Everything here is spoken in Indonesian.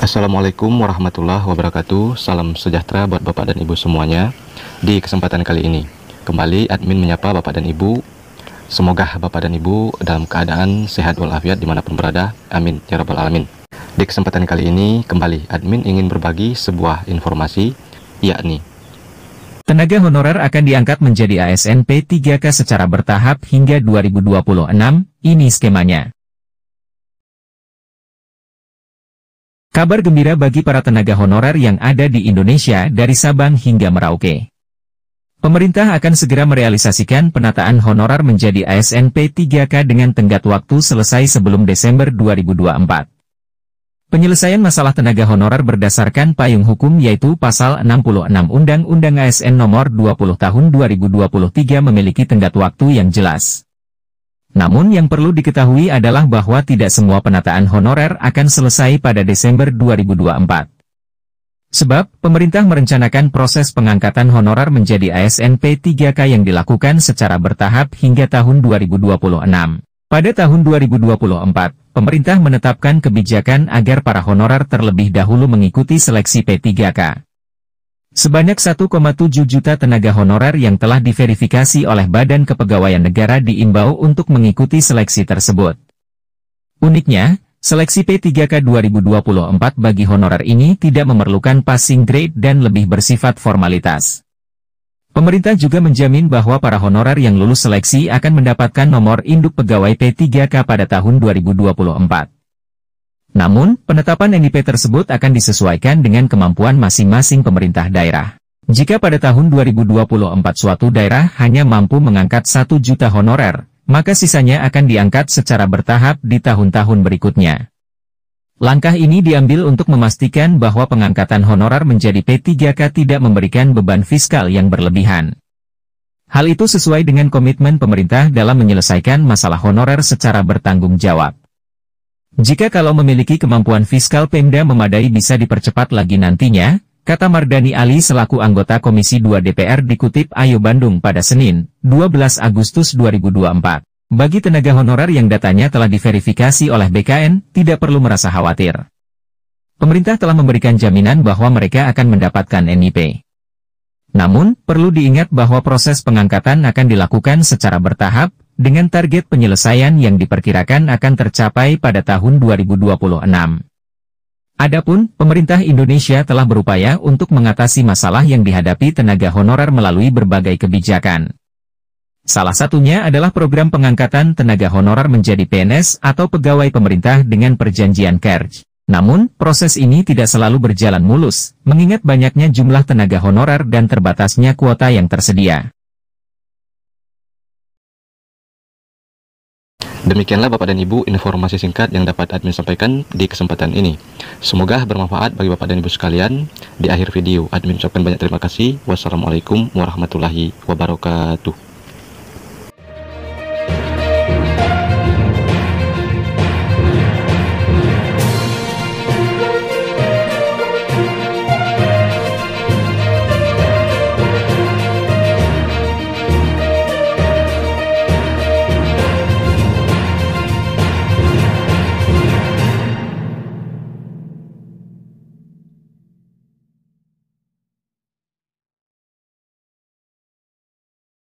Assalamualaikum warahmatullahi wabarakatuh Salam sejahtera buat Bapak dan Ibu semuanya Di kesempatan kali ini Kembali admin menyapa Bapak dan Ibu Semoga Bapak dan Ibu dalam keadaan sehat walafiat dimanapun berada Amin Ya Rabbal Alamin Di kesempatan kali ini kembali admin ingin berbagi sebuah informasi Yakni Tenaga honorer akan diangkat menjadi ASN P3K secara bertahap hingga 2026 Ini skemanya Kabar gembira bagi para tenaga honorer yang ada di Indonesia dari Sabang hingga Merauke. Pemerintah akan segera merealisasikan penataan honorer menjadi ASN P3K dengan tenggat waktu selesai sebelum Desember 2024. Penyelesaian masalah tenaga honorer berdasarkan payung hukum yaitu Pasal 66 Undang-Undang ASN Nomor 20 Tahun 2023 memiliki tenggat waktu yang jelas. Namun yang perlu diketahui adalah bahwa tidak semua penataan honorer akan selesai pada Desember 2024. Sebab, pemerintah merencanakan proses pengangkatan honorer menjadi ASN P3K yang dilakukan secara bertahap hingga tahun 2026. Pada tahun 2024, pemerintah menetapkan kebijakan agar para honorer terlebih dahulu mengikuti seleksi P3K. Sebanyak 1,7 juta tenaga honorer yang telah diverifikasi oleh Badan Kepegawaian Negara diimbau untuk mengikuti seleksi tersebut. Uniknya, seleksi P3K 2024 bagi honorer ini tidak memerlukan passing grade dan lebih bersifat formalitas. Pemerintah juga menjamin bahwa para honorer yang lulus seleksi akan mendapatkan nomor induk pegawai P3K pada tahun 2024. Namun, penetapan NIP tersebut akan disesuaikan dengan kemampuan masing-masing pemerintah daerah. Jika pada tahun 2024 suatu daerah hanya mampu mengangkat 1 juta honorer, maka sisanya akan diangkat secara bertahap di tahun-tahun berikutnya. Langkah ini diambil untuk memastikan bahwa pengangkatan honorer menjadi P3K tidak memberikan beban fiskal yang berlebihan. Hal itu sesuai dengan komitmen pemerintah dalam menyelesaikan masalah honorer secara bertanggung jawab. Jika kalau memiliki kemampuan fiskal Pemda memadai bisa dipercepat lagi nantinya, kata Mardani Ali selaku anggota Komisi 2 DPR dikutip Ayo Bandung pada Senin, 12 Agustus 2024. Bagi tenaga honorer yang datanya telah diverifikasi oleh BKN, tidak perlu merasa khawatir. Pemerintah telah memberikan jaminan bahwa mereka akan mendapatkan NIP. Namun, perlu diingat bahwa proses pengangkatan akan dilakukan secara bertahap, dengan target penyelesaian yang diperkirakan akan tercapai pada tahun 2026. Adapun, pemerintah Indonesia telah berupaya untuk mengatasi masalah yang dihadapi tenaga honorer melalui berbagai kebijakan. Salah satunya adalah program pengangkatan tenaga honorer menjadi PNS atau pegawai pemerintah dengan perjanjian kerja. Namun, proses ini tidak selalu berjalan mulus, mengingat banyaknya jumlah tenaga honorer dan terbatasnya kuota yang tersedia. Demikianlah Bapak dan Ibu informasi singkat yang dapat admin sampaikan di kesempatan ini. Semoga bermanfaat bagi Bapak dan Ibu sekalian. Di akhir video, admin ucapkan banyak terima kasih. Wassalamualaikum warahmatullahi wabarakatuh.